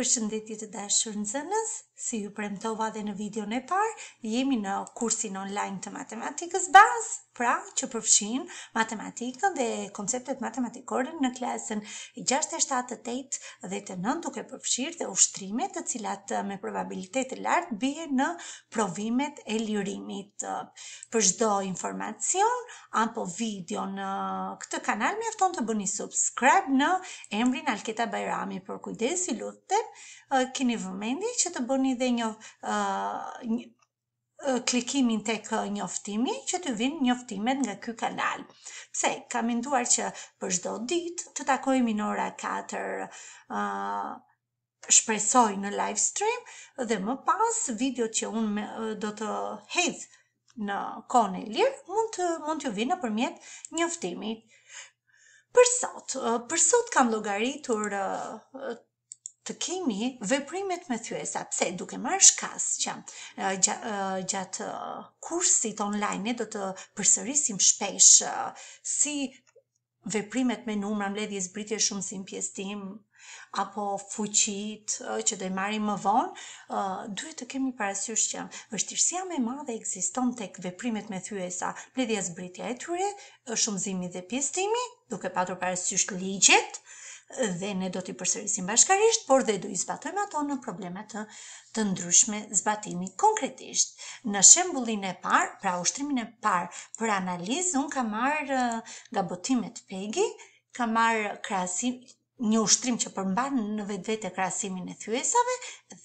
Përshëndetje të dashur nxënës si ju premtova dhe në video në parë, jemi në kursin online të matematikës bazë, pra që përfshin matematikën dhe konceptet matematikore në klasën 6, 7, 8 dhe të 9 duke përfshirë dhe ushtrimet të cilat eh, me probabilitet të lartë bie në provimet e lirimit. Për shdo informacion, apo video në eh, këtë kanal, me afton të bëni subscribe në emrin Alketa Bajrami për kujdesi lutëte, eh, kini vëmendje që të bëni dhe një uh, uh, klikimin tek uh, njoftimi që të vinë njoftimet nga ky kanal. Pse kam nduar që për çdo ditë të takojmë në ora 4, ë, shpresoj në live stream dhe më pas videot që unë do të hedh në lirë mund të mund të vinë nëpërmjet njoftimit. Për sot, për sot kam loguar të kemi veprimet me thyesa, pse duke marrë shkas që gjatë, kursit online do të përsërisim shpesh si veprimet me numra mbledhje zbritje shumë si apo fuqit që do i marrim më vonë, duhet të kemi parasysh që vështirësia më e madhe ekziston tek veprimet me thyesa, mbledhja zbritja e tyre, shumëzimi dhe pjesëtimi, duke patur parasysh ligjet, dhe ne do t'i përsërisim bashkarisht, por dhe do i zbatojmë ato në problemet të ndryshme zbatimi. Konkretisht, në shembulin e parë, pra ushtrimin e parë për analizë, unë ka marrë nga eh, botimet pegi, ka marrë një ushtrim që përmban në vetë vetë e krasimin e thyesave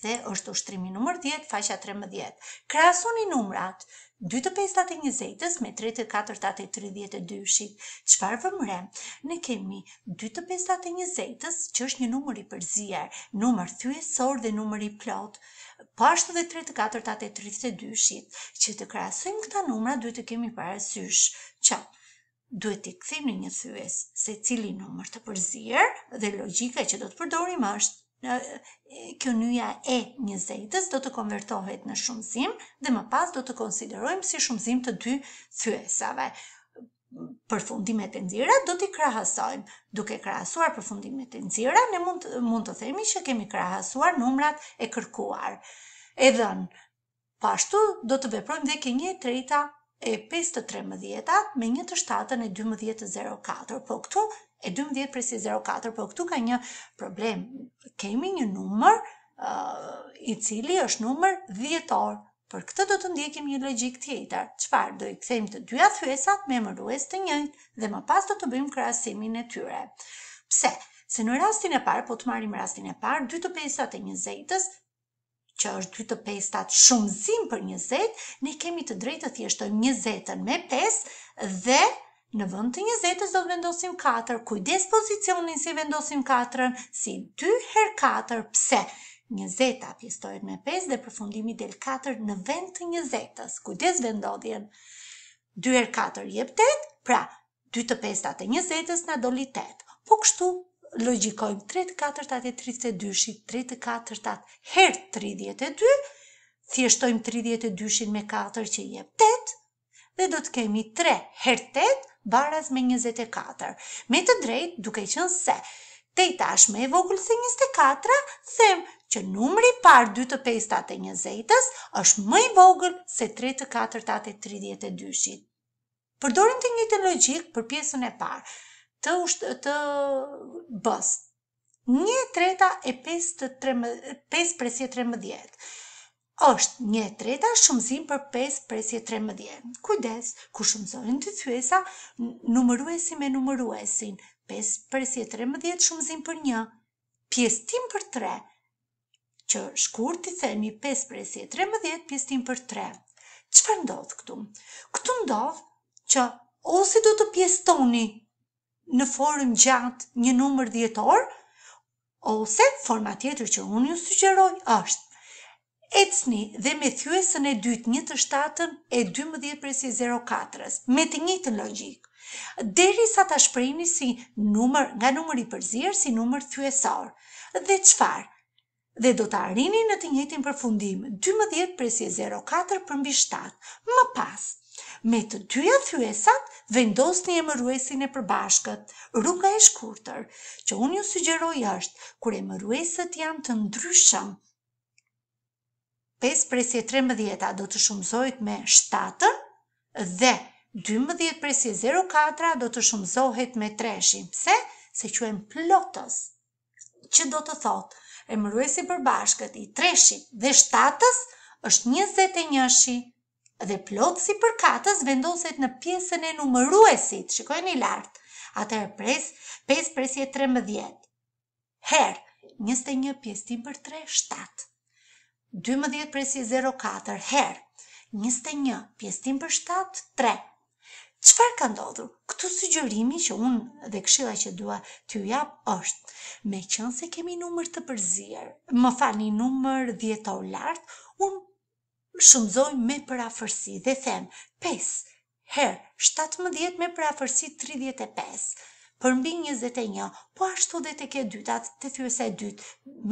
dhe është ushtrimi nëmër 10, faqja 13. Krahasoni numrat, 2 të 5 të 20-s me 3 të 4 të 32-shit. Çfarë vëmre, kemi 2 të 5 të 20-s, që është një numër i përzier, numër thyesor dhe numër i plot, po ashtu dhe 3 të 4 të 32-shit, të të të këta numra duhet të kemi parasysh. të duhet të këthim në një thyes se cili numër të përzier dhe logjika që do të përdorim është në kjo nyja e një zejtës do të konvertohet në shumëzim dhe më pas do të konsiderojmë si shumëzim të dy thyesave. Përfundimet e nxjera do t'i krahasojmë. Duke krahasuar përfundimet e nxjera, ne mund mund të themi që kemi krahasuar numrat e kërkuar. Edhe pashtu po do të veprojmë dhe ke një treta e 5 të 13-ta me 1 të 7 e 12 të 04, po këtu e 12 presi 04, po këtu ka një problem. Kemi një numër i cili është numër dhjetor. Për këtë do të ndjekim një logjik tjetër. Çfarë do i kthejmë të dyja thyesat me mërues të njëjtë dhe më pas do të bëjmë krahasimin e tyre. Pse? Se në rastin e parë, po të marrim rastin e parë, 2 të 5-të e 20-tës që është 2 të 5 tatë shumëzim për një zetë, ne kemi të drejtë të thjeshtojmë një zetën me 5, dhe në vend të një zetës do të vendosim 4, kujdes pozicionin si vendosim 4, si 2 her 4, pse një zetë a me 5, dhe përfundimi del 4 në vend të një zetës, kujdes vendodhjen 2 her 4 jep 8, pra 2 të 5 tatë një zetës na doli 8. Po kështu, logjikojmë 3 4 atë 32 shi 3 4 atë 32 thjeshtojmë 32 shin me 4 që jep 8 dhe do të kemi 3 herë 8 baraz me 24. Me të drejt, duke që se, te i tash me e vogull se 24, them që numri par 2 të 5 të e 20 është më i vogull se 3 të 4 të e 32 shit. Përdorim të një të logikë për pjesën e parë të ushtë të bës. Një treta e 5 presje të remëdjetë është një treta shumëzim për 5 presje të Kujdes, ku shumëzojnë të thuesa, numëruesi me numëruesin, 5 presje të shumëzim për një, pjestim për 3. që shkur të themi 5 presje të pjestim për 3. Që fa ndodhë këtu? Këtu ndodhë që ose do të pjestoni në forum gjatë një numër dhjetor, ose forma tjetër që unë ju sugjeroj është ecni dhe me thyesën e dytë një të shtatën e 12 presi 04-ës, me të një të logikë, deri sa ta shprejni si numër, nga numër i përzirë si numër thyesor, dhe qfarë, dhe do të arrini në të njëtin përfundim 12 04 7, më pasë, Me të dyja thyesat, vendos një emëruesin e përbashkët. Rruga e shkurtër, që unë ju sugjeroj është, kur emëruesët janë të ndryshëm, 5 presje 13 do të shumëzojt me 7 dhe 12 presje 04 do të shumëzohet me 3. Pse? Se që e plotës. Që do të thotë, e mëruesi përbashkët i 3 dhe 7 është 21 dhe plot si katës vendoset në pjesën e numëruesit, shikojni lartë, atër pres, 5 presje 13, herë, 21 tim për 3, 7, 12 presje 04, herë, 21 tim për 7, 3, Qëfar ka ndodhur? Këtu sugjërimi që unë dhe këshila që dua të jap është, me qënë se kemi numër të përzirë, më fa një numër djetor lartë, unë shumëzoj me prafërsi dhe them 5 herë 17 me prafërsi 35 për mbi 21, po ashtu dhe të ke dytat të thyrëse dyt,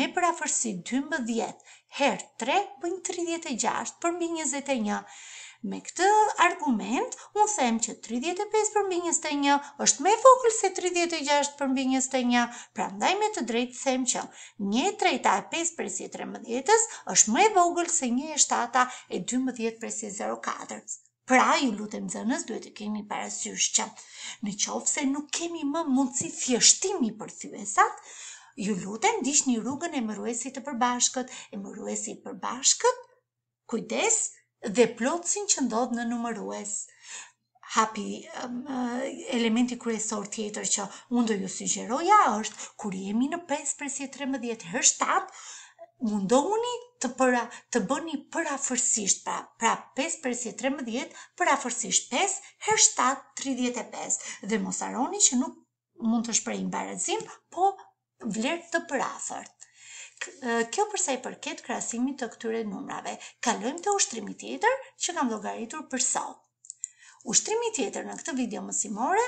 me prafërsi 12, herë 3, bëjnë 36, për mbi 21, Me këtë argument, unë them që 35 për mbi 21 është me vogël se 36 për mbi 21, pra ndaj me të drejtë them që 1 trejta e 5 për si 13 është me vogël se 1 e 7 e 12 për si 04 Pra, ju lutem zënës, duhet të keni parasysh që në qofë se nuk kemi më mundësi thjeshtimi për thyesat, ju lutem një rrugën e mëruesit të përbashkët, e mëruesit përbashkët, kujdesë, kujdes, dhe plotësin që ndodhë në numërues. Hapi eh, elementi kryesor tjetër që unë do ju sugjeroja është, kur jemi në 5 presje 13 hërshtat, mundohuni të përa, të bëni përafërsisht, pra, pra 5 presje 13, 5 7 35 dhe mos aroni që nuk mund të shprejnë barazim, po vlerë të përafërt. Kjo përsa i përket krasimit të këtyre numrave, kalojmë të ushtrimi tjetër që kam logaritur për sot. Ushtrimi tjetër në këtë video mësimore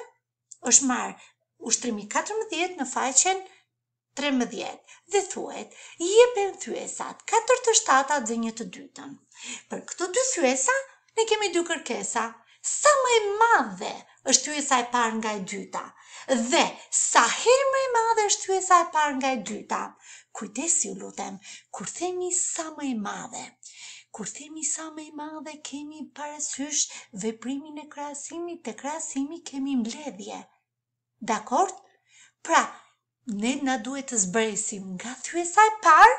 është marë ushtrimi 14 në faqen 13 dhe thuet, jepen thyesat 4 të 7 dhe 1 të 2 Për këto dy thyesa, ne kemi dy kërkesa, sa më e madhe është ty e saj parë nga e dyta. Dhe sa herë më e madhe është ty e saj parë nga e dyta. Kujtesi u lutem, kur themi sa më e madhe. Kur themi sa më e madhe, kemi parasysh veprimin e krasimit, të krasimi kemi mbledhje. Dakor? Pra, ne na duhet të zbresim nga thyesa e parë,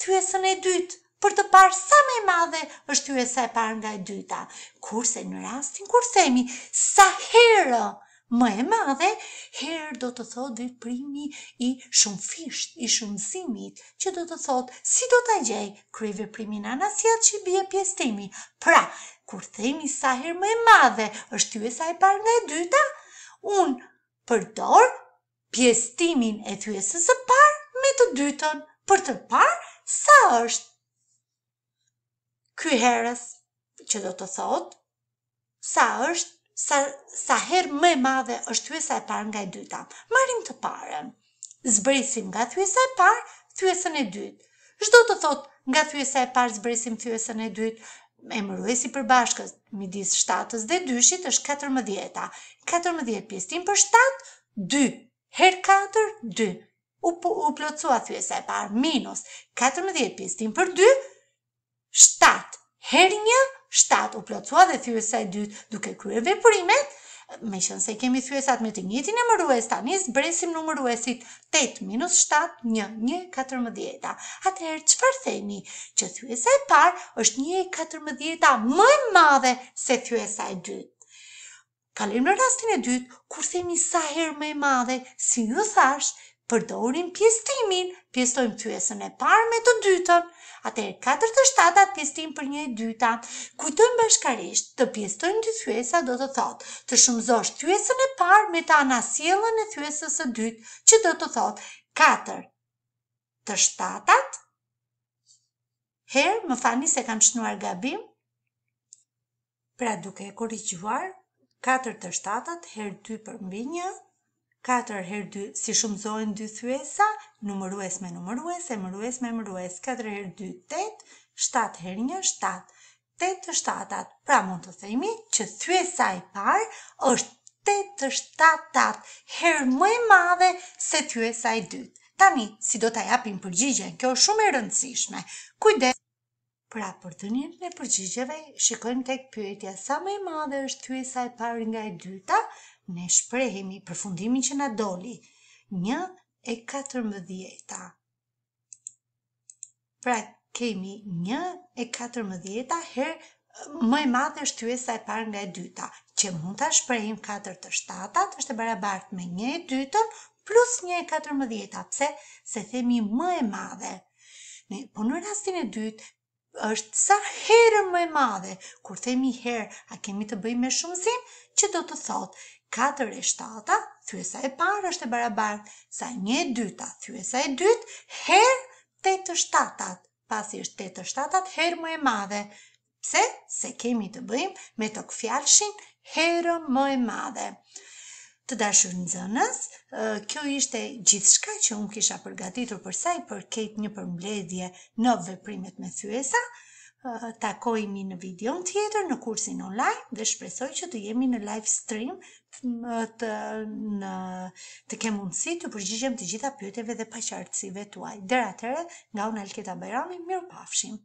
thyesën e dytë për të parë sa me madhe është ty e sa e parë nga e dyta. Kurse në rastin, kur themi, sa herë më e madhe, herë do të thotë dhe primi i shumë fisht, i shumë simit, që do të thotë si do të gjej kryve primi në anasjat që i bje pjestimi. Pra, kur themi sa herë më e madhe është ty e sa e parë nga e dyta, unë përdorë, Pjestimin e thujesës e parë me të dytën për të parë sa është ky herës, që do të thot, sa është sa sa herë më e madhe është thyesa e parë nga e dyta. Marim të parën. zbërisim nga thyesa e parë thyesën e dytë. Çdo të thot, nga thyesa e parë zbërisim thyesën e dytë. Emëruesi i përbashkët midis 7s dhe 2s është 14. 14 pjesëtim për 7, 2. Herë 4, 2. U plotësua thyesa e parë minus 14 pjesëtim për 2, 7. Her një, 7. U plotua dhe thyrësa e dytë duke kryer veprimet, me shënë se kemi thyrësat me të njëti në mërues, ta njës bresim në mëruesit 8 minus 7, 1, 1, 14. Atëherë, farë themi që thyrësa e parë është 1, 14 më e madhe se thyrësa e dytë? Kalim në rastin e dytë, kur themi sa herë më e madhe, si në thashë, përdorin pjestimin, pjestojmë pjesën e parë me të dytën, atër 4 të 7 pjesëtim pjestim për një e dyta, kujtojmë bashkarisht të pjestojmë dy thuesa do të thotë, të shumëzosh pjesën e parë me të anasielën e thuesës e dytë, që do të thotë 4 të 7 Herë, më fani se kam shnuar gabim, pra duke e korriquar, 4 të 7 herë 2 për mbi 1, 4 her 2, si shumëzojnë 2 thyesa, numërues me numërues, e mërues me mërues, 4 her 2, 8, 7 her 1, 7, 8 të 7 atë, Pra mund të themi që thyesa i parë është 8 të 7-at, herë më e madhe se thyesa i dytë. Tani, si do të japim përgjigjen, kjo është shumë e rëndësishme. Kujdes! Pra, për të njën e përgjigjeve, shikojmë tek pyetja sa më e madhe është thyesa i parë nga e dyta, ne shprehemi për fundimin që na doli, një e katërmëdhjeta. Pra, kemi një e katërmëdhjeta herë më e madhe është tyesa e parë nga e dyta, që mund të shprehim 4 të 7, është e barabartë me 1 e dytën, plus 1 e 4 më djeta, pse se themi më e madhe. Ne, po në rastin e dytë, është sa herë më e madhe, kur themi herë, a kemi të bëjmë me shumëzim, që do të thotë, 4 e 7-ta, thyesa e parë është e barabartë sa 1 e 2-ta, thyesa e dytë her 8 e 7-ta, pasi është 8 e 7-ta her më e madhe. Pse? Se kemi të bëjmë me të kfjallshin herë më e madhe. Të dashur nxënës, kjo ishte gjithçka që unë kisha përgatitur për sa i përket një përmbledhje në veprimet me thyesa takojmi në video në tjetër në kursin online dhe shpresoj që të jemi në live stream të, të, ke mundësi të përgjigjem të gjitha pyetjeve dhe paqartësive tuaj. Dera tëre, nga unë Alketa Bajrami, mirë pafshim.